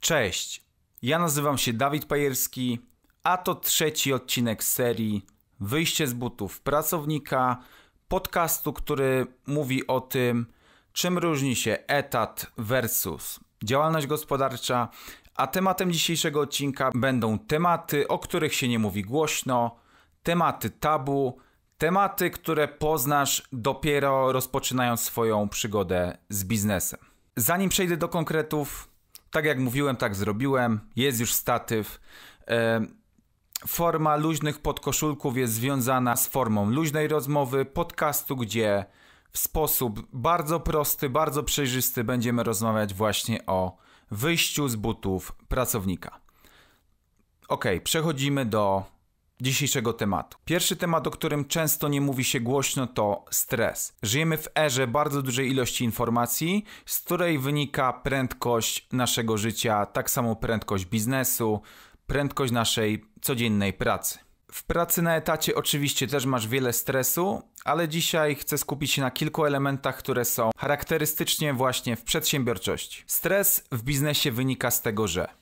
Cześć, ja nazywam się Dawid Pajerski, a to trzeci odcinek serii Wyjście z butów pracownika, podcastu, który mówi o tym, czym różni się etat versus działalność gospodarcza, a tematem dzisiejszego odcinka będą tematy, o których się nie mówi głośno, tematy tabu, tematy, które poznasz dopiero rozpoczynając swoją przygodę z biznesem. Zanim przejdę do konkretów, tak jak mówiłem, tak zrobiłem. Jest już statyw. E, forma luźnych podkoszulków jest związana z formą luźnej rozmowy, podcastu, gdzie w sposób bardzo prosty, bardzo przejrzysty będziemy rozmawiać właśnie o wyjściu z butów pracownika. Ok, przechodzimy do dzisiejszego tematu. Pierwszy temat, o którym często nie mówi się głośno, to stres. Żyjemy w erze bardzo dużej ilości informacji, z której wynika prędkość naszego życia, tak samo prędkość biznesu, prędkość naszej codziennej pracy. W pracy na etacie oczywiście też masz wiele stresu, ale dzisiaj chcę skupić się na kilku elementach, które są charakterystycznie właśnie w przedsiębiorczości. Stres w biznesie wynika z tego, że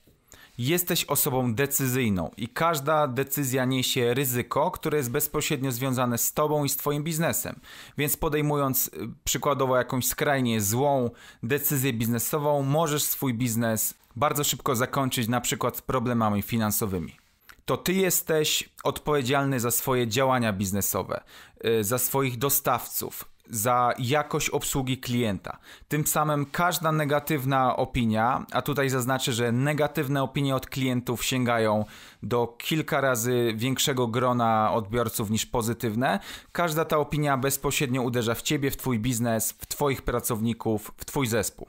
jesteś osobą decyzyjną i każda decyzja niesie ryzyko, które jest bezpośrednio związane z tobą i z twoim biznesem. Więc podejmując y, przykładowo jakąś skrajnie złą decyzję biznesową, możesz swój biznes bardzo szybko zakończyć na przykład problemami finansowymi to ty jesteś odpowiedzialny za swoje działania biznesowe, y, za swoich dostawców, za jakość obsługi klienta. Tym samym każda negatywna opinia, a tutaj zaznaczę, że negatywne opinie od klientów sięgają do kilka razy większego grona odbiorców niż pozytywne. Każda ta opinia bezpośrednio uderza w ciebie, w twój biznes, w twoich pracowników, w twój zespół.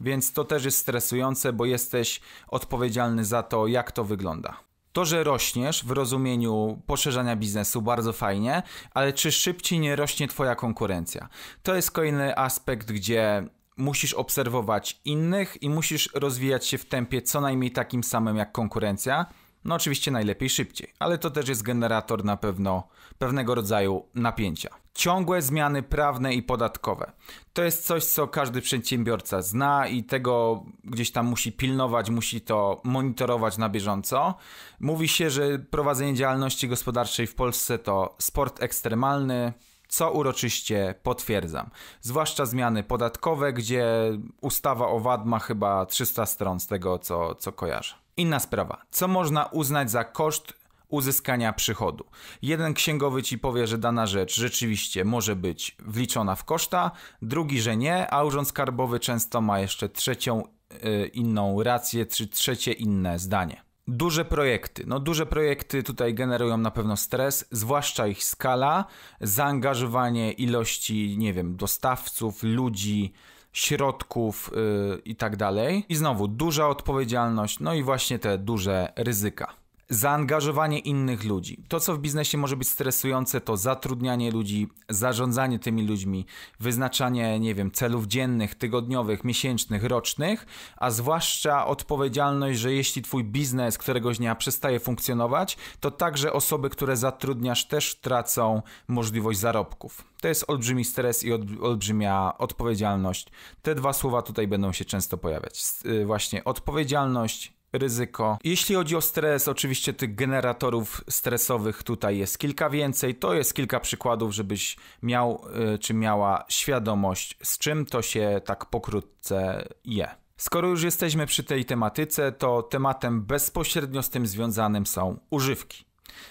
Więc to też jest stresujące, bo jesteś odpowiedzialny za to, jak to wygląda to, że rośniesz w rozumieniu poszerzania biznesu, bardzo fajnie, ale czy szybciej nie rośnie Twoja konkurencja? To jest kolejny aspekt, gdzie musisz obserwować innych i musisz rozwijać się w tempie co najmniej takim samym jak konkurencja. No oczywiście najlepiej szybciej, ale to też jest generator na pewno pewnego rodzaju napięcia. Ciągłe zmiany prawne i podatkowe. To jest coś, co każdy przedsiębiorca zna i tego gdzieś tam musi pilnować, musi to monitorować na bieżąco. Mówi się, że prowadzenie działalności gospodarczej w Polsce to sport ekstremalny, co uroczyście potwierdzam. Zwłaszcza zmiany podatkowe, gdzie ustawa o VAT ma chyba 300 stron z tego, co, co kojarzę. Inna sprawa, co można uznać za koszt uzyskania przychodu. Jeden księgowy ci powie, że dana rzecz rzeczywiście może być wliczona w koszta, drugi, że nie, a urząd skarbowy często ma jeszcze trzecią e, inną rację, czy trzecie inne zdanie. Duże projekty. No, duże projekty tutaj generują na pewno stres, zwłaszcza ich skala, zaangażowanie ilości, nie wiem, dostawców, ludzi, środków yy, i tak dalej. I znowu duża odpowiedzialność, no i właśnie te duże ryzyka zaangażowanie innych ludzi. To, co w biznesie może być stresujące, to zatrudnianie ludzi, zarządzanie tymi ludźmi, wyznaczanie, nie wiem, celów dziennych, tygodniowych, miesięcznych, rocznych, a zwłaszcza odpowiedzialność, że jeśli twój biznes któregoś dnia przestaje funkcjonować, to także osoby, które zatrudniasz, też tracą możliwość zarobków. To jest olbrzymi stres i olbrzymia odpowiedzialność. Te dwa słowa tutaj będą się często pojawiać. Y, właśnie odpowiedzialność ryzyko. Jeśli chodzi o stres, oczywiście tych generatorów stresowych tutaj jest kilka więcej. To jest kilka przykładów, żebyś miał y, czy miała świadomość, z czym to się tak pokrótce je. Skoro już jesteśmy przy tej tematyce, to tematem bezpośrednio z tym związanym są używki,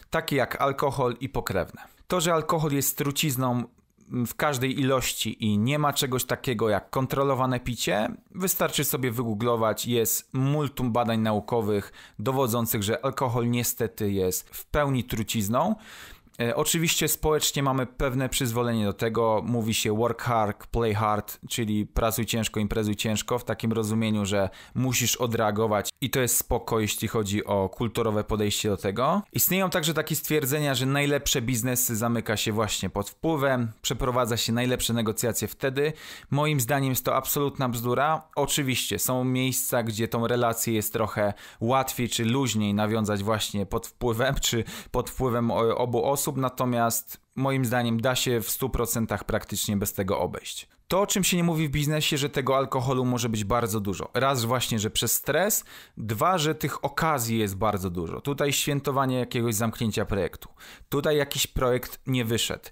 takie jak alkohol i pokrewne. To, że alkohol jest trucizną Mm, w każdej ilości i nie ma czegoś takiego jak kontrolowane picie, wystarczy sobie wygooglować, jest multum badań naukowych dowodzących, że alkohol niestety jest w pełni trucizną. E, oczywiście społecznie mamy pewne przyzwolenie do tego. Mówi się work hard, play hard, czyli pracuj ciężko, imprezuj ciężko, w takim rozumieniu, że musisz odreagować i to jest spoko, jeśli chodzi o kulturowe podejście do tego. Istnieją także takie stwierdzenia, że najlepsze biznesy zamyka się właśnie pod wpływem, przeprowadza się najlepsze negocjacje wtedy. Moim zdaniem jest to absolutna bzdura. Oczywiście są miejsca, gdzie tą relację jest trochę łatwiej czy luźniej nawiązać właśnie pod wpływem, czy pod wpływem obu osób sposób, natomiast moim zdaniem da się w 100% praktycznie bez tego obejść. To, o czym się nie mówi w biznesie, że tego alkoholu może być bardzo dużo. Raz właśnie, że przez stres, dwa, że tych okazji jest bardzo dużo. Tutaj świętowanie jakiegoś zamknięcia projektu. Tutaj jakiś projekt nie wyszedł.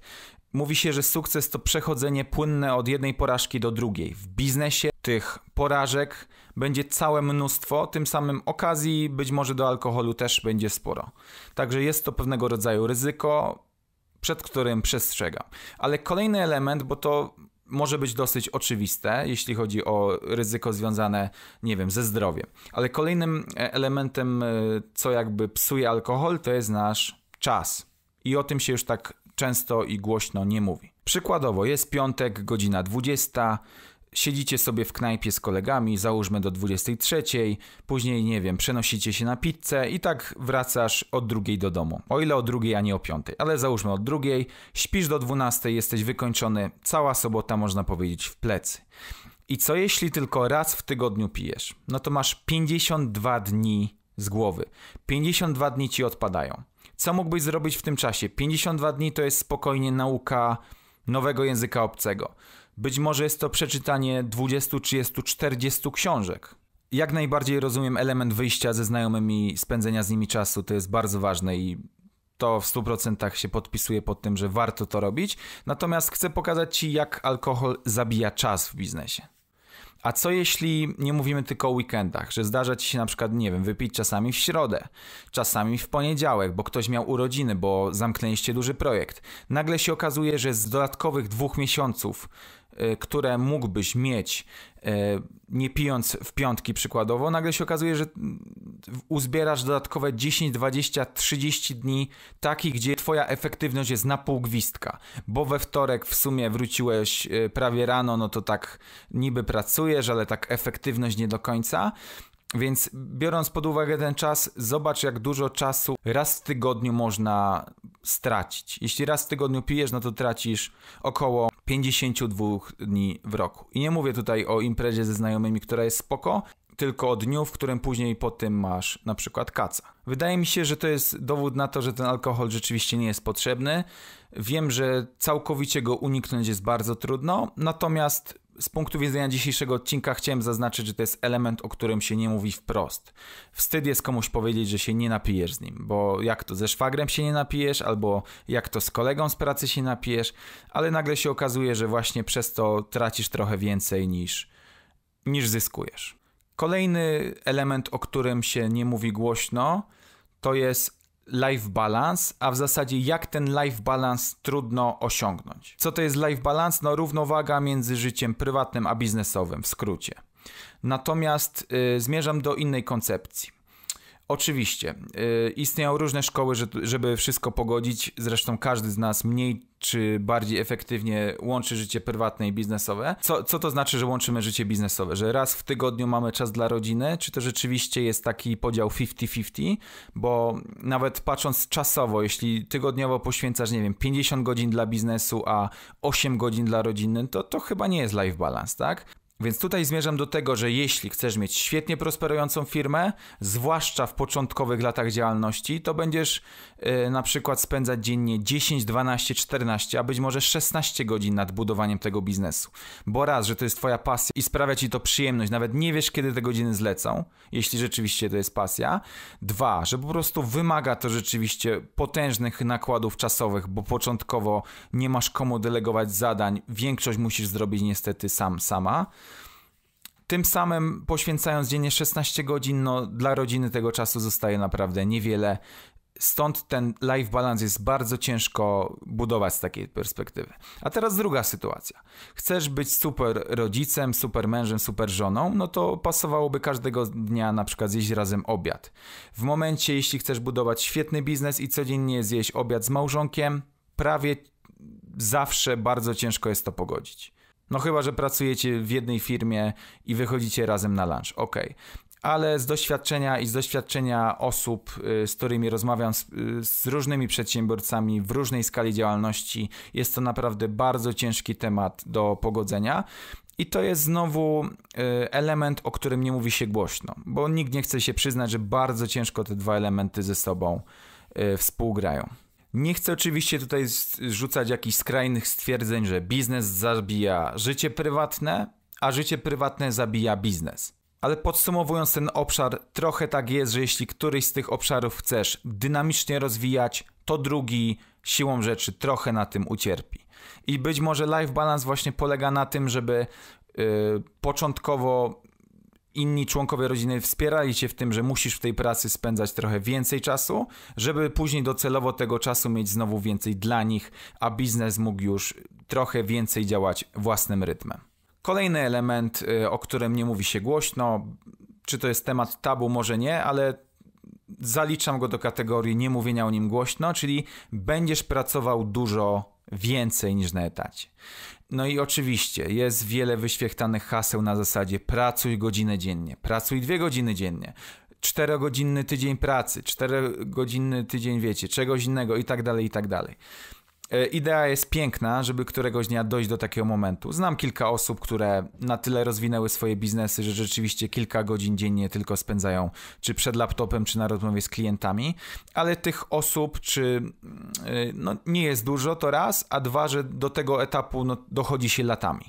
Mówi się, że sukces to przechodzenie płynne od jednej porażki do drugiej. W biznesie tych porażek będzie całe mnóstwo, tym samym okazji być może do alkoholu też będzie sporo. Także jest to pewnego rodzaju ryzyko, przed którym przestrzegam. Ale kolejny element, bo to może być dosyć oczywiste, jeśli chodzi o ryzyko związane, nie wiem, ze zdrowiem. Ale kolejnym e, elementem, e, co jakby psuje alkohol, to jest nasz czas. I o tym się już tak często i głośno nie mówi. Przykładowo jest piątek, godzina 20, siedzicie sobie w knajpie z kolegami, załóżmy do 23, później, nie wiem, przenosicie się na pizzę i tak wracasz od drugiej do domu. O ile o drugiej, a nie o piątej, ale załóżmy od drugiej, śpisz do 12, jesteś wykończony, cała sobota można powiedzieć w plecy. I co jeśli tylko raz w tygodniu pijesz? No to masz 52 dni z głowy. 52 dni ci odpadają. Co mógłbyś zrobić w tym czasie? 52 dni to jest spokojnie nauka nowego języka obcego. Być może jest to przeczytanie 20, 30, 40 książek. Jak najbardziej rozumiem element wyjścia ze znajomymi, spędzenia z nimi czasu, to jest bardzo ważne i to w 100% się podpisuje pod tym, że warto to robić. Natomiast chcę pokazać Ci, jak alkohol zabija czas w biznesie. A co jeśli nie mówimy tylko o weekendach, że zdarza ci się na przykład, nie wiem, wypić czasami w środę, czasami w poniedziałek, bo ktoś miał urodziny, bo zamknęliście duży projekt. Nagle się okazuje, że z dodatkowych dwóch miesiąców E, które mógłbyś mieć, e, nie pijąc w piątki przykładowo, nagle się okazuje, że mm, uzbierasz dodatkowe 10, 20, 30 dni takich, gdzie twoja efektywność jest na pół gwizdka, bo we wtorek w sumie wróciłeś e, prawie rano, no to tak niby pracujesz, ale tak efektywność nie do końca. Więc biorąc pod uwagę ten czas, zobacz jak dużo czasu raz w tygodniu można stracić. Jeśli raz w tygodniu pijesz, no to tracisz około 52 dni w roku. I nie mówię tutaj o imprezie ze znajomymi, która jest spoko, tylko o dniu, w którym później po tym masz na przykład kaca. Wydaje mi się, że to jest dowód na to, że ten alkohol rzeczywiście nie jest potrzebny. Wiem, że całkowicie go uniknąć jest bardzo trudno, natomiast z punktu widzenia dzisiejszego odcinka chciałem zaznaczyć, że to jest element, o którym się nie mówi wprost. Wstyd jest komuś powiedzieć, że się nie napijesz z nim, bo jak to ze szwagrem się nie napijesz, albo jak to z kolegą z pracy się napijesz, ale nagle się okazuje, że właśnie przez to tracisz trochę więcej niż, niż zyskujesz. Kolejny element, o którym się nie mówi głośno, to jest life balance, a w zasadzie jak ten life balance trudno osiągnąć. Co to jest life balance? No równowaga między życiem prywatnym a biznesowym w skrócie. Natomiast y, zmierzam do innej koncepcji. Oczywiście, yy, istnieją różne szkoły, że, żeby wszystko pogodzić. Zresztą każdy z nas mniej czy bardziej efektywnie łączy życie prywatne i biznesowe. Co, co to znaczy, że łączymy życie biznesowe? Że raz w tygodniu mamy czas dla rodziny? Czy to rzeczywiście jest taki podział 50-50? Bo nawet patrząc czasowo, jeśli tygodniowo poświęcasz, nie wiem, 50 godzin dla biznesu, a 8 godzin dla rodziny, to, to chyba nie jest life balance, tak? Więc tutaj zmierzam do tego, że jeśli chcesz mieć świetnie prosperującą firmę, zwłaszcza w początkowych latach działalności, to będziesz yy, na przykład spędzać dziennie 10, 12, 14, a być może 16 godzin nad budowaniem tego biznesu. Bo raz, że to jest twoja pasja i sprawia ci to przyjemność, nawet nie wiesz kiedy te godziny zlecą, jeśli rzeczywiście to jest pasja. Dwa, że po prostu wymaga to rzeczywiście potężnych nakładów czasowych, bo początkowo nie masz komu delegować zadań, większość musisz zrobić niestety sam, sama tym samym poświęcając dziennie 16 godzin, no dla rodziny tego czasu zostaje naprawdę niewiele. Stąd ten life balance jest bardzo ciężko budować z takiej perspektywy. A teraz druga sytuacja. Chcesz być super rodzicem, super mężem, super żoną, no to pasowałoby każdego dnia na przykład zjeść razem obiad. W momencie, jeśli chcesz budować świetny biznes i codziennie zjeść obiad z małżonkiem, prawie zawsze bardzo ciężko jest to pogodzić. No chyba, że pracujecie w jednej firmie i wychodzicie razem na lunch, ok. Ale z doświadczenia i z doświadczenia osób, y, z którymi rozmawiam, z, y, z różnymi przedsiębiorcami w różnej skali działalności, jest to naprawdę bardzo ciężki temat do pogodzenia. I to jest znowu y, element, o którym nie mówi się głośno, bo nikt nie chce się przyznać, że bardzo ciężko te dwa elementy ze sobą współgrają. Nie chcę oczywiście tutaj rzucać jakichś skrajnych stwierdzeń, że biznes zabija życie prywatne, a życie prywatne zabija biznes. Ale podsumowując ten obszar, trochę tak jest, że jeśli któryś z tych obszarów chcesz dynamicznie rozwijać, to drugi siłą rzeczy trochę na tym ucierpi. I być może life balance właśnie polega na tym, żeby yy, początkowo inni członkowie rodziny wspierali cię w tym, że musisz w tej pracy spędzać trochę więcej czasu, żeby później docelowo tego czasu mieć znowu więcej dla nich, a biznes mógł już trochę więcej działać własnym rytmem. Kolejny element, y, o którym nie mówi się głośno, czy to jest temat tabu, może nie, ale zaliczam go do kategorii nie mówienia o nim głośno, czyli będziesz pracował dużo więcej niż na etacie. No i oczywiście jest wiele wyświechtanych haseł na zasadzie pracuj godzinę dziennie, pracuj dwie godziny dziennie, czterogodzinny tydzień pracy, czterogodzinny tydzień wiecie, czegoś innego i tak dalej, i tak dalej. E, idea jest piękna, żeby któregoś dnia dojść do takiego momentu. Znam kilka osób, które na tyle rozwinęły swoje biznesy, że rzeczywiście kilka godzin dziennie tylko spędzają czy przed laptopem, czy na rozmowie z klientami, ale tych osób czy mm, e, no, nie jest dużo, to raz, a dwa, że do tego etapu no, dochodzi się latami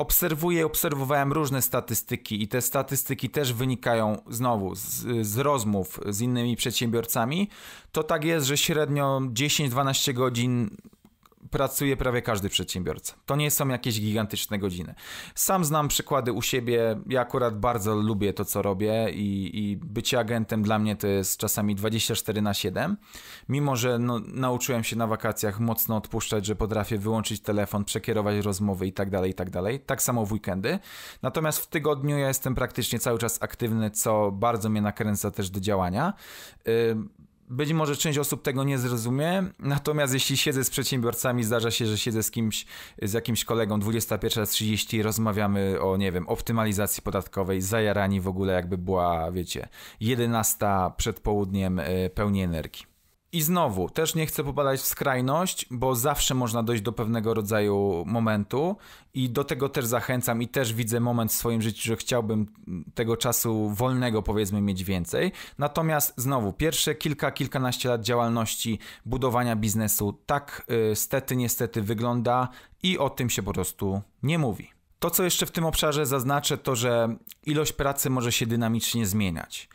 obserwuję, obserwowałem różne statystyki i te statystyki też wynikają znowu z, z rozmów z innymi przedsiębiorcami, to tak jest, że średnio 10-12 godzin pracuje prawie każdy przedsiębiorca. To nie są jakieś gigantyczne godziny. Sam znam przykłady u siebie. Ja akurat bardzo lubię to, co robię i, i bycie agentem dla mnie to jest czasami 24 na 7. Mimo, że no, nauczyłem się na wakacjach mocno odpuszczać, że potrafię wyłączyć telefon, przekierować rozmowy i tak dalej, i tak dalej. Tak samo w weekendy. Natomiast w tygodniu ja jestem praktycznie cały czas aktywny, co bardzo mnie nakręca też do działania. Yy, być może część osób tego nie zrozumie, natomiast jeśli siedzę z przedsiębiorcami, zdarza się, że siedzę z kimś, z jakimś kolegą 21.30, rozmawiamy o, nie wiem, optymalizacji podatkowej, zajarani w ogóle jakby była, wiecie, 11 przed południem e, pełni energii. I znowu, też nie chcę popadać w skrajność, bo zawsze można dojść do pewnego rodzaju momentu i do tego też zachęcam i też widzę moment w swoim życiu, że chciałbym tego czasu wolnego powiedzmy mieć więcej. Natomiast znowu, pierwsze kilka, kilkanaście lat działalności, budowania biznesu tak yy, stety, niestety wygląda i o tym się po prostu nie mówi. To, co jeszcze w tym obszarze zaznaczę, to że ilość pracy może się dynamicznie zmieniać.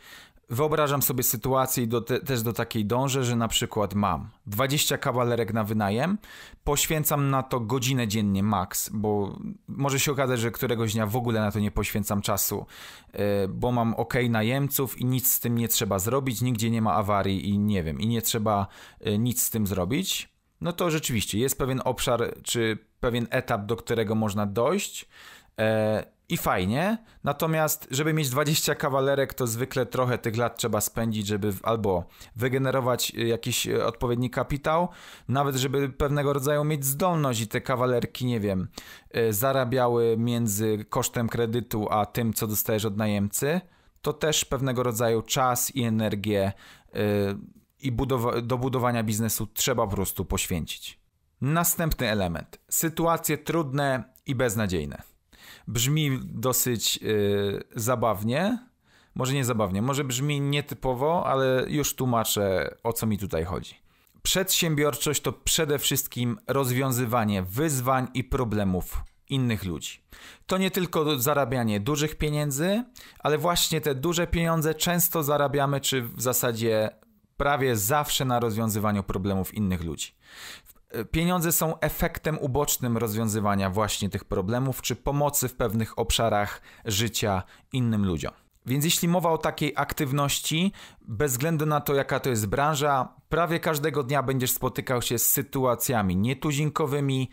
Wyobrażam sobie sytuację i do te, też do takiej dążę, że na przykład mam 20 kawalerek na wynajem, poświęcam na to godzinę dziennie maks, bo może się okazać, że któregoś dnia w ogóle na to nie poświęcam czasu, e, bo mam ok najemców i nic z tym nie trzeba zrobić, nigdzie nie ma awarii i nie wiem, i nie trzeba e, nic z tym zrobić. No to rzeczywiście jest pewien obszar czy pewien etap, do którego można dojść e, i fajnie, natomiast żeby mieć 20 kawalerek, to zwykle trochę tych lat trzeba spędzić, żeby albo wygenerować y, jakiś y, odpowiedni kapitał, nawet żeby pewnego rodzaju mieć zdolność i te kawalerki, nie wiem, y, zarabiały między kosztem kredytu a tym, co dostajesz od najemcy, to też pewnego rodzaju czas i energię i do budowania biznesu trzeba po prostu poświęcić. Następny element: sytuacje trudne i beznadziejne brzmi dosyć yy, zabawnie. Może nie zabawnie, może brzmi nietypowo, ale już tłumaczę o co mi tutaj chodzi. Przedsiębiorczość to przede wszystkim rozwiązywanie wyzwań i problemów innych ludzi. To nie tylko zarabianie dużych pieniędzy, ale właśnie te duże pieniądze często zarabiamy, czy w zasadzie prawie zawsze na rozwiązywaniu problemów innych ludzi. W E, pieniądze są efektem ubocznym rozwiązywania właśnie tych problemów czy pomocy w pewnych obszarach życia innym ludziom. Więc jeśli mowa o takiej aktywności, bez względu na to, jaka to jest branża, prawie każdego dnia będziesz spotykał się z sytuacjami nietuzinkowymi,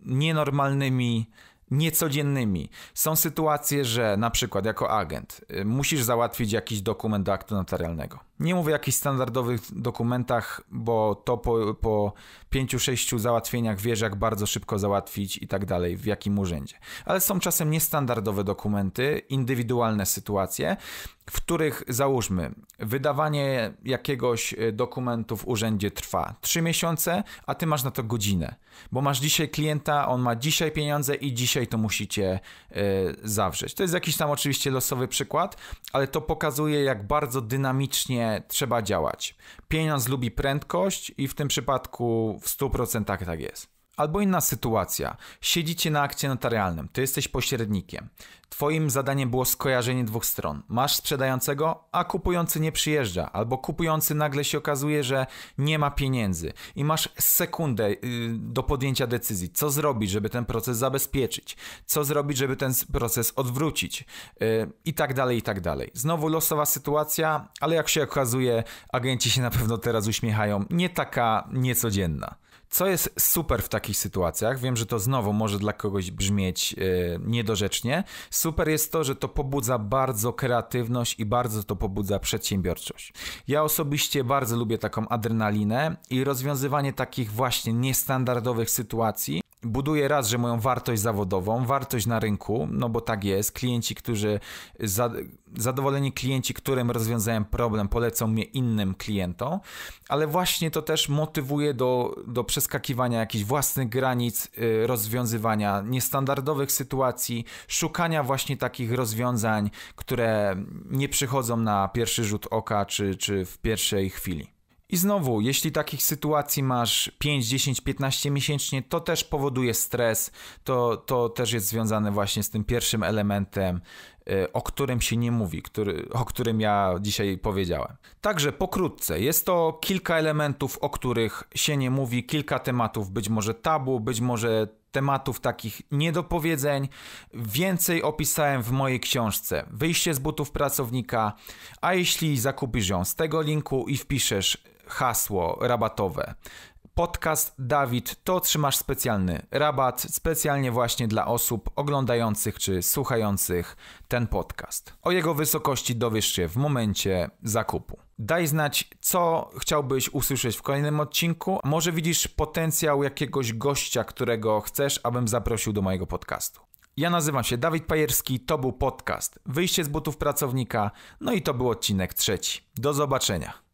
nienormalnymi, niecodziennymi. Są sytuacje, że na przykład jako agent e, musisz załatwić jakiś dokument do aktu notarialnego nie mówię o jakichś standardowych dokumentach, bo to po, po 5-6 załatwieniach wiesz, jak bardzo szybko załatwić i tak dalej, w jakim urzędzie. Ale są czasem niestandardowe dokumenty, indywidualne sytuacje, w których załóżmy, wydawanie jakiegoś e, dokumentu w urzędzie trwa 3 miesiące, a ty masz na to godzinę, bo masz dzisiaj klienta, on ma dzisiaj pieniądze i dzisiaj to musicie y, zawrzeć. To jest jakiś tam oczywiście losowy przykład, ale to pokazuje, jak bardzo dynamicznie trzeba działać. Pieniądz lubi prędkość i w tym przypadku w 100% tak jest. Albo inna sytuacja. Siedzicie na akcie notarialnym, ty jesteś pośrednikiem. Twoim zadaniem było skojarzenie dwóch stron. Masz sprzedającego, a kupujący nie przyjeżdża, albo kupujący nagle się okazuje, że nie ma pieniędzy i masz sekundę y, do podjęcia decyzji, co zrobić, żeby ten proces zabezpieczyć, co zrobić, żeby ten proces odwrócić y, i tak dalej, i tak dalej. Znowu losowa sytuacja, ale jak się okazuje, agenci się na pewno teraz uśmiechają, nie taka niecodzienna. Co jest super w takich sytuacjach, wiem, że to znowu może dla kogoś brzmieć yy, niedorzecznie, super jest to, że to pobudza bardzo kreatywność i bardzo to pobudza przedsiębiorczość. Ja osobiście bardzo lubię taką adrenalinę i rozwiązywanie takich właśnie niestandardowych sytuacji, buduje raz, że moją wartość zawodową, wartość na rynku, no bo tak jest, klienci, którzy, zadowoleni klienci, którym rozwiązałem problem, polecą mnie innym klientom, ale właśnie to też motywuje do, do przeskakiwania jakichś własnych granic, y, rozwiązywania niestandardowych sytuacji, szukania właśnie takich rozwiązań, które nie przychodzą na pierwszy rzut oka czy, czy w pierwszej chwili. I znowu, jeśli takich sytuacji masz 5, 10, 15 miesięcznie, to też powoduje stres, to, to też jest związane właśnie z tym pierwszym elementem, y, o którym się nie mówi, który, o którym ja dzisiaj powiedziałem. Także pokrótce, jest to kilka elementów, o których się nie mówi, kilka tematów, być może tabu, być może tematów takich niedopowiedzeń. Więcej opisałem w mojej książce Wyjście z butów pracownika, a jeśli zakupisz ją z tego linku i wpiszesz hasło rabatowe. Podcast Dawid to otrzymasz specjalny rabat, specjalnie właśnie dla osób oglądających czy słuchających ten podcast. O jego wysokości dowiesz się w momencie zakupu. Daj znać, co chciałbyś usłyszeć w kolejnym odcinku. Może widzisz potencjał jakiegoś gościa, którego chcesz, abym zaprosił do mojego podcastu. Ja nazywam się Dawid Pajerski, to był podcast Wyjście z butów pracownika, no i to był odcinek trzeci. Do zobaczenia.